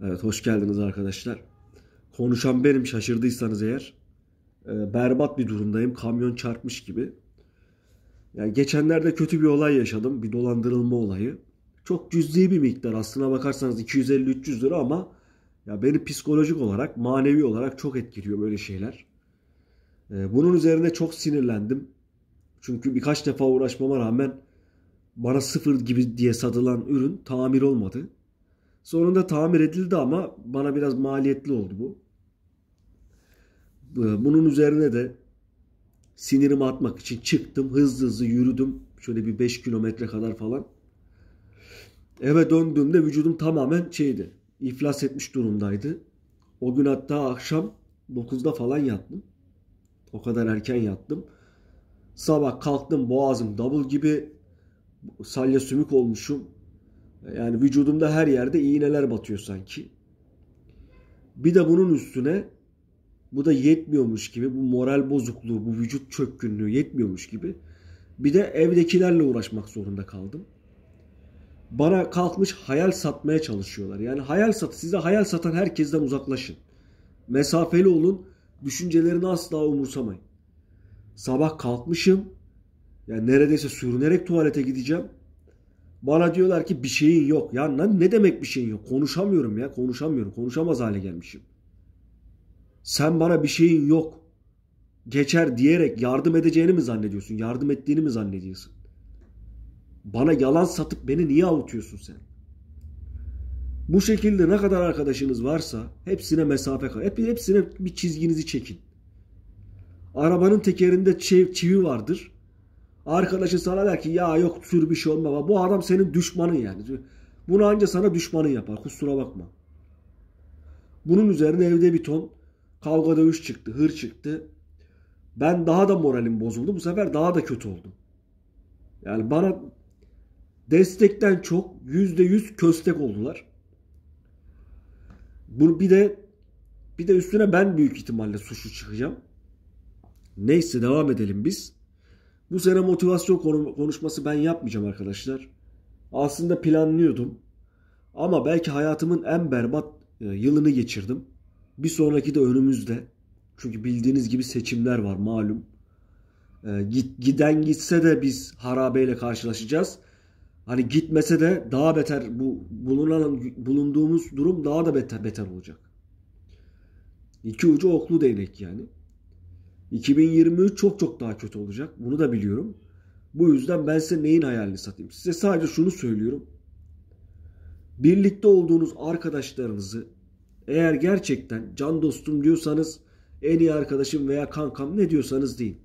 Evet hoş geldiniz arkadaşlar. Konuşan benim şaşırdıysanız eğer. E, berbat bir durumdayım. Kamyon çarpmış gibi. Yani geçenlerde kötü bir olay yaşadım. Bir dolandırılma olayı. Çok cüzdi bir miktar. Aslına bakarsanız 250-300 lira ama ya beni psikolojik olarak, manevi olarak çok etkiliyor böyle şeyler. E, bunun üzerine çok sinirlendim. Çünkü birkaç defa uğraşmama rağmen bana sıfır gibi diye satılan ürün tamir olmadı. Sonunda tamir edildi ama bana biraz maliyetli oldu bu. Ee, bunun üzerine de sinirimi atmak için çıktım. Hızlı hızlı yürüdüm. Şöyle bir 5 kilometre kadar falan. Eve döndüğümde vücudum tamamen şeydi. İflas etmiş durumdaydı. O gün hatta akşam 9'da falan yattım. O kadar erken yattım. Sabah kalktım boğazım double gibi salya sümük olmuşum. Yani vücudumda her yerde iğneler batıyor sanki. Bir de bunun üstüne bu da yetmiyormuş gibi bu moral bozukluğu, bu vücut çökkünlüğü yetmiyormuş gibi bir de evdekilerle uğraşmak zorunda kaldım. Bana kalkmış hayal satmaya çalışıyorlar. Yani hayal sat size hayal satan herkesten uzaklaşın. Mesafeli olun. Düşüncelerini asla umursamayın. Sabah kalkmışım. Yani neredeyse sürünerek tuvalete gideceğim. Bana diyorlar ki bir şeyin yok. Ya ne demek bir şeyin yok? Konuşamıyorum ya. Konuşamıyorum. Konuşamaz hale gelmişim. Sen bana bir şeyin yok. Geçer diyerek yardım edeceğini mi zannediyorsun? Yardım ettiğini mi zannediyorsun? Bana yalan satıp beni niye avutuyorsun sen? Bu şekilde ne kadar arkadaşınız varsa hepsine mesafe koy. Hep, hepsine bir çizginizi çekin. Arabanın tekerinde çivi vardır. Arkadaşın sana der ki ya yok sür bir şey olma. Bu adam senin düşmanın yani. Bunu anca sana düşmanın yapar. Kusura bakma. Bunun üzerine evde bir ton kavga dövüş çıktı. Hır çıktı. Ben daha da moralim bozuldu. Bu sefer daha da kötü oldum. Yani bana destekten çok yüzde yüz köstek oldular. bu bir de bir de üstüne ben büyük ihtimalle suçlu çıkacağım. Neyse devam edelim biz. Bu sene motivasyon konuşması ben yapmayacağım arkadaşlar. Aslında planlıyordum. Ama belki hayatımın en berbat e, yılını geçirdim. Bir sonraki de önümüzde. Çünkü bildiğiniz gibi seçimler var malum. E, giden gitse de biz harabeyle karşılaşacağız. Hani gitmese de daha beter bu bulunan bulunduğumuz durum daha da beter beter olacak. İki ucu oklu değnek yani. 2023 çok çok daha kötü olacak. Bunu da biliyorum. Bu yüzden ben size neyin hayalini satayım? Size sadece şunu söylüyorum. Birlikte olduğunuz arkadaşlarınızı eğer gerçekten can dostum diyorsanız en iyi arkadaşım veya kankam ne diyorsanız deyin.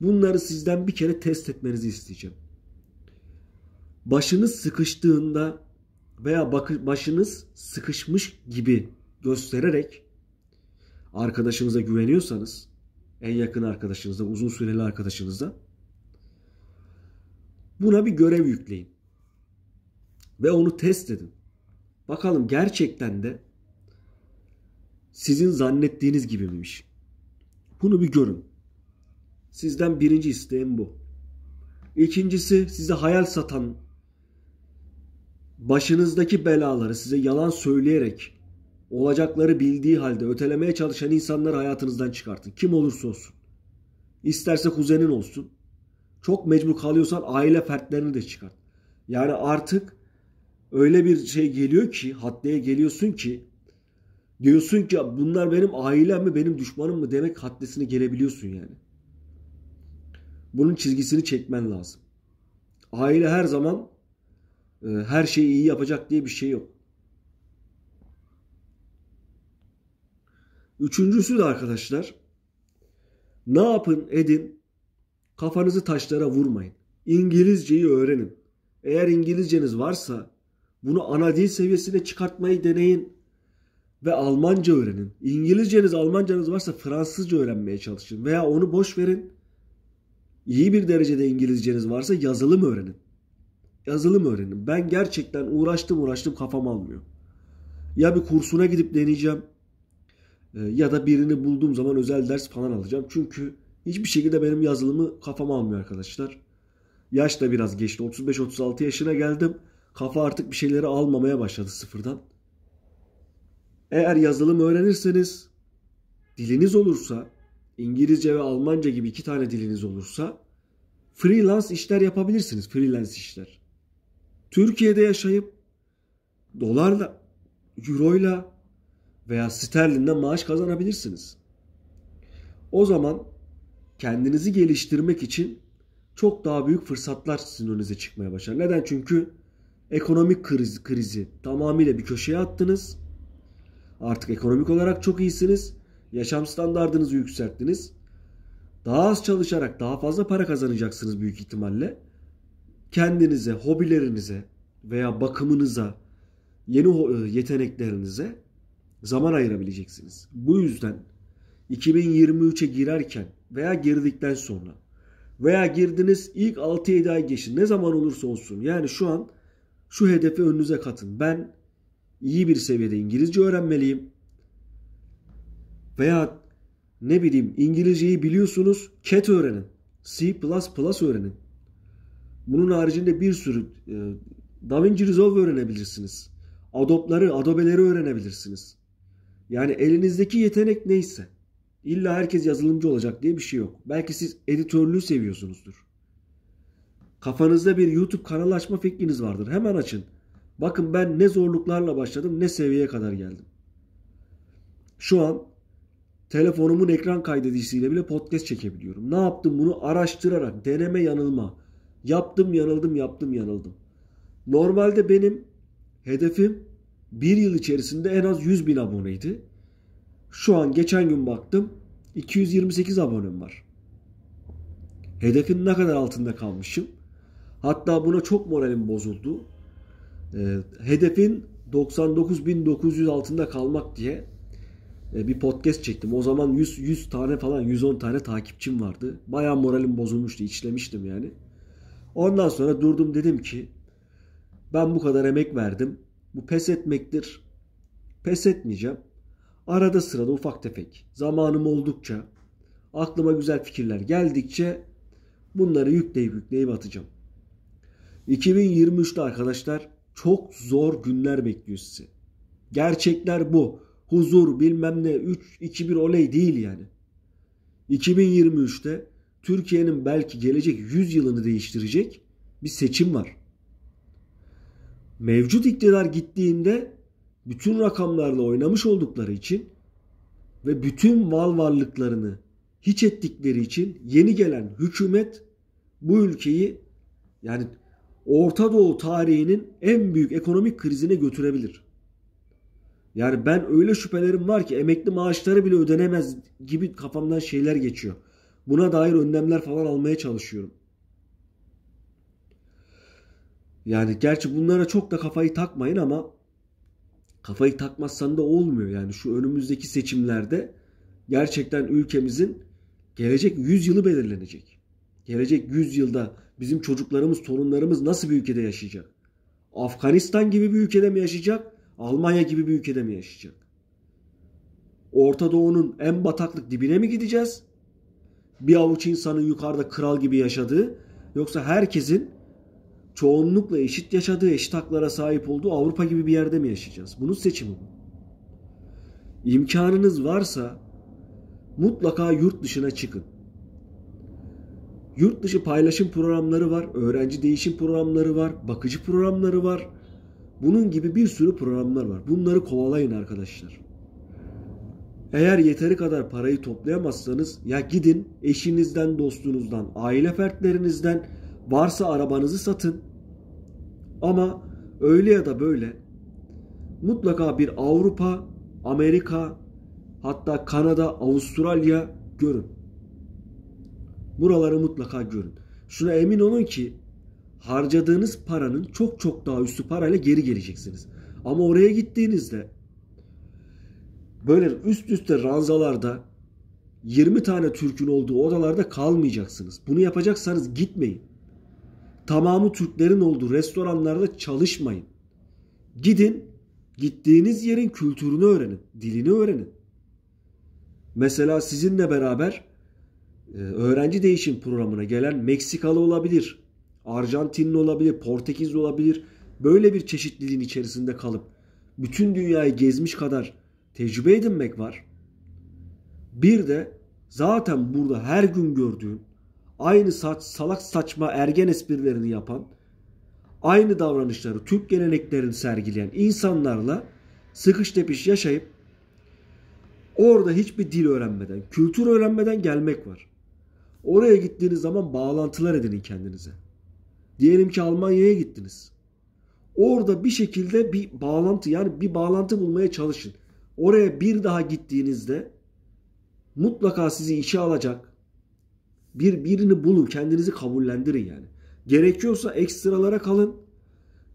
Bunları sizden bir kere test etmenizi isteyeceğim. Başınız sıkıştığında veya başınız sıkışmış gibi göstererek arkadaşınıza güveniyorsanız en yakın arkadaşınızda, uzun süreli arkadaşınızda buna bir görev yükleyin. Ve onu test edin. Bakalım gerçekten de sizin zannettiğiniz gibi miymiş? Bunu bir görün. Sizden birinci isteğim bu. İkincisi size hayal satan başınızdaki belaları size yalan söyleyerek olacakları bildiği halde ötelemeye çalışan insanları hayatınızdan çıkartın. Kim olursa olsun. İsterse kuzenin olsun. Çok mecbur kalıyorsan aile fertlerini de çıkart. Yani artık öyle bir şey geliyor ki haddeye geliyorsun ki diyorsun ki bunlar benim ailem mi benim düşmanım mı demek haddesine gelebiliyorsun yani. Bunun çizgisini çekmen lazım. Aile her zaman e, her şeyi iyi yapacak diye bir şey yok. Üçüncüsü de arkadaşlar ne yapın edin kafanızı taşlara vurmayın. İngilizceyi öğrenin. Eğer İngilizceniz varsa bunu ana dil seviyesine çıkartmayı deneyin ve Almanca öğrenin. İngilizceniz, Almancanız varsa Fransızca öğrenmeye çalışın veya onu boş verin. İyi bir derecede İngilizceniz varsa yazılım öğrenin. Yazılım öğrenin. Ben gerçekten uğraştım uğraştım kafam almıyor. Ya bir kursuna gidip deneyeceğim ee, ya da birini bulduğum zaman özel ders falan alacağım. Çünkü hiçbir şekilde benim yazılımı kafama almıyor arkadaşlar. Yaş da biraz geçti. 35-36 yaşına geldim. Kafa artık bir şeyleri almamaya başladı sıfırdan. Eğer yazılım öğrenirseniz, diliniz olursa, İngilizce ve Almanca gibi iki tane diliniz olursa freelance işler yapabilirsiniz. Freelance işler. Türkiye'de yaşayıp dolarla, euroyla, veya sterlinden maaş kazanabilirsiniz. O zaman kendinizi geliştirmek için çok daha büyük fırsatlar sizin önünüze çıkmaya başlar. Neden? Çünkü ekonomik kriz, krizi tamamıyla bir köşeye attınız. Artık ekonomik olarak çok iyisiniz. Yaşam standartınızı yükselttiniz. Daha az çalışarak daha fazla para kazanacaksınız büyük ihtimalle. Kendinize, hobilerinize veya bakımınıza, yeni e, yeteneklerinize zaman ayırabileceksiniz. Bu yüzden 2023'e girerken veya girdikten sonra veya girdiniz ilk 6-7 ay geçin ne zaman olursa olsun yani şu an şu hedefi önünüze katın. Ben iyi bir seviyede İngilizce öğrenmeliyim veya ne bileyim İngilizceyi biliyorsunuz CAT öğrenin. C++ öğrenin. Bunun haricinde bir sürü e, DaVinci Resolve öğrenebilirsiniz. Adobe'ları, Adobe'leri öğrenebilirsiniz. Yani elinizdeki yetenek neyse. İlla herkes yazılımcı olacak diye bir şey yok. Belki siz editörlüğü seviyorsunuzdur. Kafanızda bir YouTube kanal açma fikriniz vardır. Hemen açın. Bakın ben ne zorluklarla başladım ne seviyeye kadar geldim. Şu an telefonumun ekran kaydedicisiyle bile podcast çekebiliyorum. Ne yaptım bunu araştırarak deneme yanılma. Yaptım yanıldım yaptım yanıldım. Normalde benim hedefim bir yıl içerisinde en az 100 bin aboneydi. Şu an geçen gün baktım 228 abonem var. Hedefin ne kadar altında kalmışım. Hatta buna çok moralim bozuldu. Ee, hedefin 99.900 altında kalmak diye e, bir podcast çektim. O zaman 100, 100 tane falan 110 tane takipçim vardı. Baya moralim bozulmuştu. içlemiştim yani. Ondan sonra durdum dedim ki ben bu kadar emek verdim. Bu pes etmektir. Pes etmeyeceğim. Arada sırada ufak tefek zamanım oldukça aklıma güzel fikirler geldikçe bunları yükleyip yükleyip atacağım. 2023'te arkadaşlar çok zor günler bekliyor sizi. Gerçekler bu. Huzur bilmem ne 3 2 1 oley değil yani. 2023'te Türkiye'nin belki gelecek 100 yılını değiştirecek bir seçim var mevcut iktidar gittiğinde bütün rakamlarla oynamış oldukları için ve bütün mal varlıklarını hiç ettikleri için yeni gelen hükümet bu ülkeyi yani Orta Doğu tarihinin en büyük ekonomik krizine götürebilir. Yani ben öyle şüphelerim var ki emekli maaşları bile ödenemez gibi kafamdan şeyler geçiyor. Buna dair önlemler falan almaya çalışıyorum. Yani gerçi bunlara çok da kafayı takmayın ama kafayı takmazsan da olmuyor. Yani şu önümüzdeki seçimlerde gerçekten ülkemizin gelecek 100 yılı belirlenecek. Gelecek 100 yılda bizim çocuklarımız, torunlarımız nasıl bir ülkede yaşayacak? Afganistan gibi bir ülkede mi yaşayacak? Almanya gibi bir ülkede mi yaşayacak? Orta Doğu'nun en bataklık dibine mi gideceğiz? Bir avuç insanın yukarıda kral gibi yaşadığı yoksa herkesin çoğunlukla eşit yaşadığı, eşit haklara sahip olduğu Avrupa gibi bir yerde mi yaşayacağız? Bunun seçimi bu. İmkanınız varsa mutlaka yurt dışına çıkın. Yurt dışı paylaşım programları var, öğrenci değişim programları var, bakıcı programları var. Bunun gibi bir sürü programlar var. Bunları kovalayın arkadaşlar. Eğer yeteri kadar parayı toplayamazsanız ya gidin eşinizden, dostunuzdan, aile fertlerinizden, Varsa arabanızı satın. Ama öyle ya da böyle mutlaka bir Avrupa, Amerika, hatta Kanada, Avustralya görün. Buraları mutlaka görün. Şuna emin olun ki harcadığınız paranın çok çok daha üstü parayla geri geleceksiniz. Ama oraya gittiğinizde böyle üst üste ranzalarda 20 tane Türk'ün olduğu odalarda kalmayacaksınız. Bunu yapacaksanız gitmeyin tamamı Türklerin olduğu restoranlarda çalışmayın. Gidin gittiğiniz yerin kültürünü öğrenin, dilini öğrenin. Mesela sizinle beraber e, öğrenci değişim programına gelen Meksikalı olabilir, Arjantinli olabilir, Portekizli olabilir. Böyle bir çeşitliliğin içerisinde kalıp bütün dünyayı gezmiş kadar tecrübe edinmek var. Bir de zaten burada her gün gördüğün aynı saç, salak saçma ergen esprilerini yapan, aynı davranışları, Türk geleneklerini sergileyen insanlarla sıkış tepiş yaşayıp orada hiçbir dil öğrenmeden, kültür öğrenmeden gelmek var. Oraya gittiğiniz zaman bağlantılar edinin kendinize. Diyelim ki Almanya'ya gittiniz. Orada bir şekilde bir bağlantı yani bir bağlantı bulmaya çalışın. Oraya bir daha gittiğinizde mutlaka sizi işe alacak, bir birini bulun, kendinizi kabullendirin yani. Gerekiyorsa ekstralara kalın.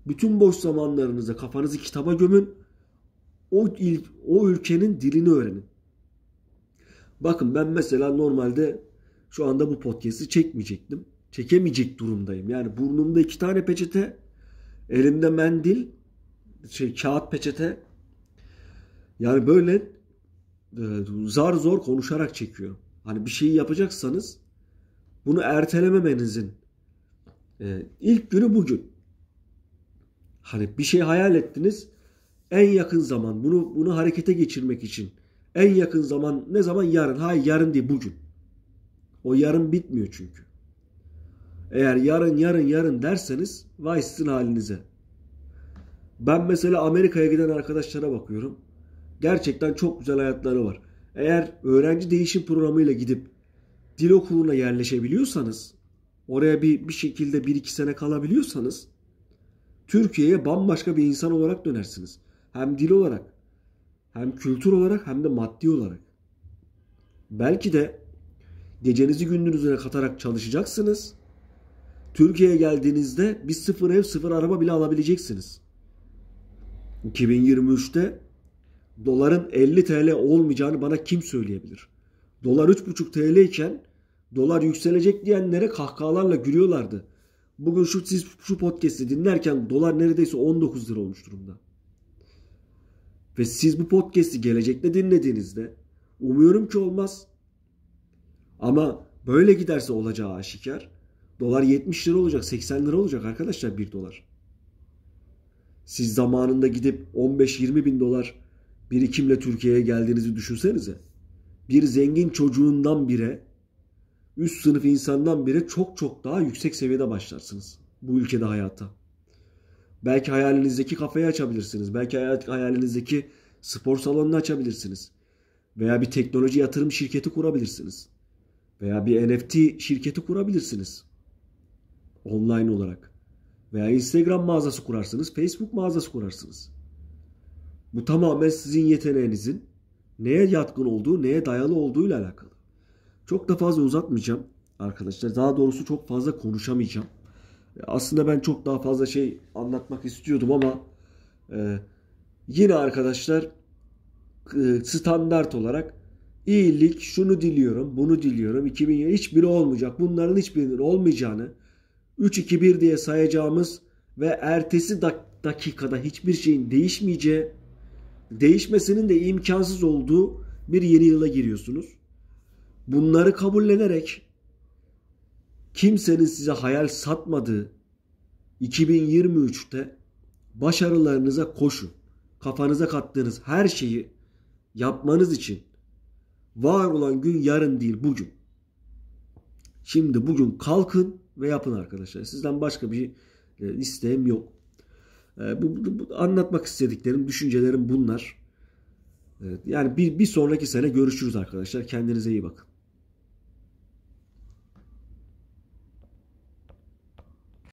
Bütün boş zamanlarınızda kafanızı kitaba gömün. O il, o ülkenin dilini öğrenin. Bakın ben mesela normalde şu anda bu podcast'i çekmeyecektim. Çekemeyecek durumdayım. Yani burnumda iki tane peçete, elimde mendil, şey kağıt peçete. Yani böyle e, zar zor konuşarak çekiyorum. Hani bir şeyi yapacaksanız bunu ertelememenizin e, ilk günü bugün. Hani bir şey hayal ettiniz. En yakın zaman bunu bunu harekete geçirmek için en yakın zaman ne zaman yarın? Hayır yarın değil bugün. O yarın bitmiyor çünkü. Eğer yarın yarın yarın derseniz vay sizin halinize. Ben mesela Amerika'ya giden arkadaşlara bakıyorum. Gerçekten çok güzel hayatları var. Eğer öğrenci değişim programıyla gidip dil okuluna yerleşebiliyorsanız, oraya bir, bir şekilde bir iki sene kalabiliyorsanız Türkiye'ye bambaşka bir insan olarak dönersiniz. Hem dil olarak, hem kültür olarak hem de maddi olarak. Belki de gecenizi gündüzüne katarak çalışacaksınız. Türkiye'ye geldiğinizde bir sıfır ev sıfır araba bile alabileceksiniz. 2023'te doların 50 TL olmayacağını bana kim söyleyebilir? Dolar 3,5 TL iken Dolar yükselecek diyenlere kahkahalarla gülüyorlardı. Bugün şu siz şu podcast'i dinlerken dolar neredeyse 19 lira olmuş durumda. Ve siz bu podcast'i gelecekte dinlediğinizde umuyorum ki olmaz. Ama böyle giderse olacağı aşikar. Dolar 70 lira olacak, 80 lira olacak arkadaşlar 1 dolar. Siz zamanında gidip 15-20 bin dolar birikimle Türkiye'ye geldiğinizi düşünsenize. Bir zengin çocuğundan bire üst sınıf insandan bile çok çok daha yüksek seviyede başlarsınız bu ülkede hayata. Belki hayalinizdeki kafeyi açabilirsiniz. Belki hayalinizdeki spor salonunu açabilirsiniz. Veya bir teknoloji yatırım şirketi kurabilirsiniz. Veya bir NFT şirketi kurabilirsiniz. Online olarak. Veya Instagram mağazası kurarsınız. Facebook mağazası kurarsınız. Bu tamamen sizin yeteneğinizin neye yatkın olduğu, neye dayalı olduğuyla alakalı. Çok da fazla uzatmayacağım arkadaşlar. Daha doğrusu çok fazla konuşamayacağım. E, aslında ben çok daha fazla şey anlatmak istiyordum ama e, yine arkadaşlar e, standart olarak iyilik şunu diliyorum, bunu diliyorum. 2000 hiçbiri olmayacak. Bunların hiçbirinin olmayacağını 3-2-1 diye sayacağımız ve ertesi dakikada hiçbir şeyin değişmeyeceği, değişmesinin de imkansız olduğu bir yeni yıla giriyorsunuz. Bunları kabullenerek kimsenin size hayal satmadığı 2023'te başarılarınıza koşun. Kafanıza kattığınız her şeyi yapmanız için var olan gün yarın değil bugün. Şimdi bugün kalkın ve yapın arkadaşlar. Sizden başka bir e, isteğim yok. E, bu, bu, bu anlatmak istediklerim, düşüncelerim bunlar. Yani bir, bir sonraki sene görüşürüz arkadaşlar. Kendinize iyi bakın.